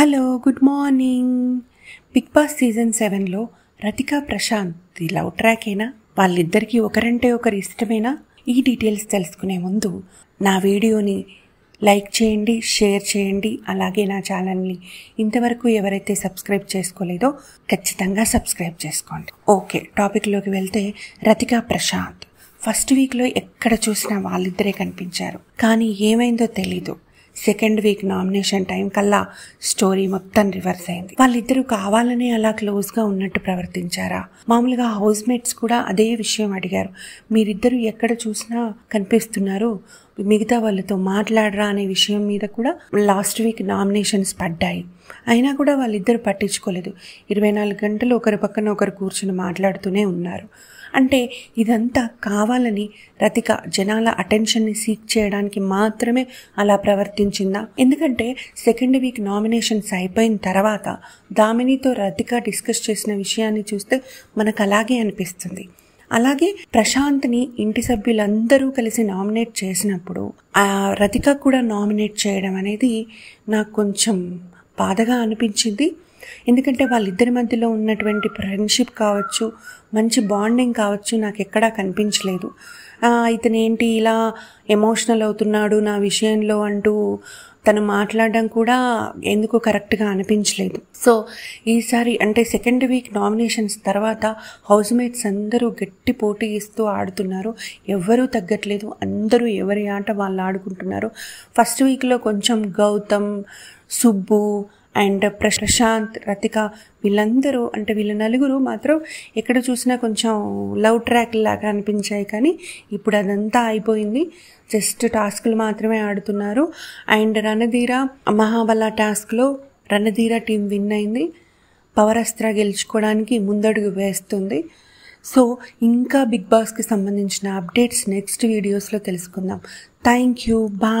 hello good morning Bigg Boss season సెవెన్లో Rathika Prashanth love అయినా వాళ్ళిద్దరికీ ఒకరంటే ఒకరు ఇష్టమేనా ఈ డీటెయిల్స్ తెలుసుకునే ముందు నా వీడియోని లైక్ చేయండి షేర్ చేయండి అలాగే నా ఛానల్ని ఇంతవరకు ఎవరైతే సబ్స్క్రైబ్ చేసుకోలేదో ఖచ్చితంగా సబ్స్క్రైబ్ చేసుకోండి ఓకే టాపిక్లోకి వెళ్తే రతికా ప్రశాంత్ ఫస్ట్ వీక్లో ఎక్కడ చూసినా వాళ్ళిద్దరే కనిపించారు కానీ ఏమైందో తెలీదు సెకండ్ వీక్ నామినేషన్ టైం కల్లా స్టోరీ మొత్తం రివర్స్ అయింది వాళ్ళిద్దరూ కావాలని అలా క్లోజ్గా ఉన్నట్టు ప్రవర్తించారా మామూలుగా హౌస్ మేట్స్ కూడా అదే విషయం అడిగారు మీరిద్దరూ ఎక్కడ చూసినా కనిపిస్తున్నారు మిగతా వాళ్ళతో మాట్లాడరా అనే విషయం మీద కూడా లాస్ట్ వీక్ నామినేషన్స్ పడ్డాయి అయినా కూడా వాళ్ళిద్దరు పట్టించుకోలేదు ఇరవై నాలుగు గంటలు ఒకరి పక్కన ఒకరు కూర్చుని మాట్లాడుతూనే ఉన్నారు అంటే ఇదంతా కావాలని రతిక జనాల అటెన్షన్ని సీక్ చేయడానికి మాత్రమే అలా ప్రవర్తించిందా ఎందుకంటే సెకండ్ వీక్ నామినేషన్స్ అయిపోయిన తర్వాత దామినితో రతిక డిస్కస్ చేసిన విషయాన్ని చూస్తే మనకు అలాగే అనిపిస్తుంది అలాగే ప్రశాంత్ని ఇంటి సభ్యులందరూ కలిసి నామినేట్ చేసినప్పుడు ఆ రతిక కూడా నామినేట్ చేయడం అనేది నాకు కొంచెం బాధగా అనిపించింది ఎందుకంటే వాళ్ళిద్దరి మధ్యలో ఉన్నటువంటి ఫ్రెండ్షిప్ కావచ్చు మంచి బాండింగ్ కావచ్చు నాకు ఎక్కడా కనిపించలేదు ఇతనేంటి ఇలా ఎమోషనల్ అవుతున్నాడు నా విషయంలో అంటూ తను మాట్లాడడం కూడా ఎందుకు కరెక్ట్గా అనిపించలేదు సో ఈసారి అంటే సెకండ్ వీక్ నామినేషన్స్ తర్వాత హౌస్ మేట్స్ అందరూ గట్టి పోటీ ఇస్తూ ఆడుతున్నారు ఎవ్వరూ తగ్గట్లేదు అందరూ ఎవరి ఆట వాళ్ళు ఆడుకుంటున్నారు ఫస్ట్ వీక్లో కొంచెం గౌతమ్ సుబ్బు అండ్ ప్రశాంత్ రతిక వీళ్ళందరూ అంటే వీళ్ళ నలుగురు మాత్రం ఎక్కడ చూసినా కొంచెం లవ్ ట్రాక్ లాగా అనిపించాయి కానీ ఇప్పుడు అదంతా అయిపోయింది జస్ట్ టాస్క్లు మాత్రమే ఆడుతున్నారు అండ్ రణధీర మహాబల టాస్క్లో రణధీర టీం విన్ అయింది పవరస్త్ర గెలుచుకోవడానికి ముందడుగు వేస్తుంది సో ఇంకా బిగ్ బాస్కి సంబంధించిన అప్డేట్స్ నెక్స్ట్ వీడియోస్లో తెలుసుకుందాం థ్యాంక్ యూ బాయ్